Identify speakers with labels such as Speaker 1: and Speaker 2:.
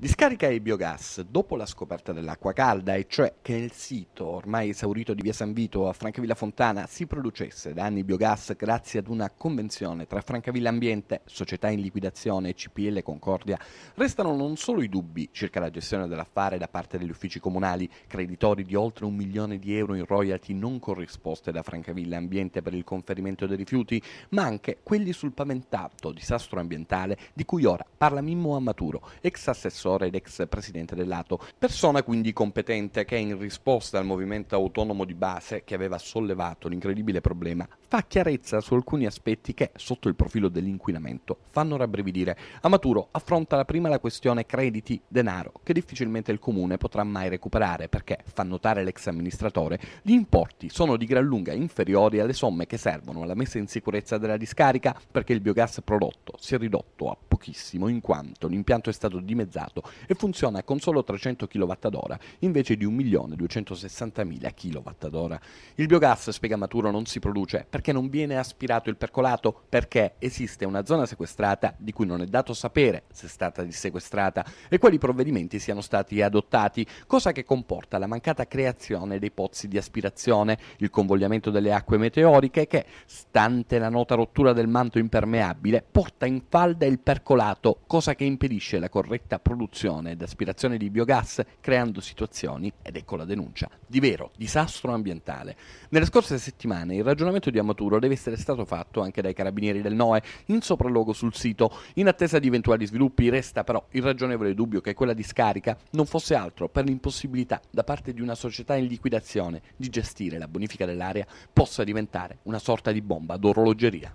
Speaker 1: Discarica e biogas, dopo la scoperta dell'acqua calda, e cioè che nel sito ormai esaurito di via San Vito a Francavilla Fontana si producesse da anni biogas grazie ad una convenzione tra Francavilla Ambiente, società in liquidazione e CPL Concordia, restano non solo i dubbi circa la gestione dell'affare da parte degli uffici comunali, creditori di oltre un milione di euro in royalty non corrisposte da Francavilla Ambiente per il conferimento dei rifiuti, ma anche quelli sul paventato disastro ambientale di cui ora parla Mimmo Ammaturo, ex assessore assessore ed ex presidente dell'ATO. Persona quindi competente che in risposta al movimento autonomo di base che aveva sollevato l'incredibile problema fa chiarezza su alcuni aspetti che, sotto il profilo dell'inquinamento, fanno rabbrividire. Amaturo affronta la prima la questione crediti-denaro, che difficilmente il comune potrà mai recuperare perché, fa notare l'ex amministratore, gli importi sono di gran lunga inferiori alle somme che servono alla messa in sicurezza della discarica perché il biogas prodotto si è ridotto a pochissimo in quanto l'impianto è stato dimezzato e funziona con solo 300 kWh invece di 1.260.000 kWh. Il biogas, spiega Maturo, non si produce perché non viene aspirato il percolato, perché esiste una zona sequestrata di cui non è dato sapere se è stata dissequestrata e quali provvedimenti siano stati adottati, cosa che comporta la mancata creazione dei pozzi di aspirazione, il convogliamento delle acque meteoriche che, stante la nota rottura del manto impermeabile, porta in falda il percolato, cosa che impedisce la corretta produzione produzione ed aspirazione di biogas creando situazioni, ed ecco la denuncia, di vero disastro ambientale. Nelle scorse settimane il ragionamento di Amaturo deve essere stato fatto anche dai carabinieri del NOE in sopralluogo sul sito. In attesa di eventuali sviluppi resta però il ragionevole dubbio che quella discarica non fosse altro per l'impossibilità da parte di una società in liquidazione di gestire la bonifica dell'area possa diventare una sorta di bomba d'orologeria.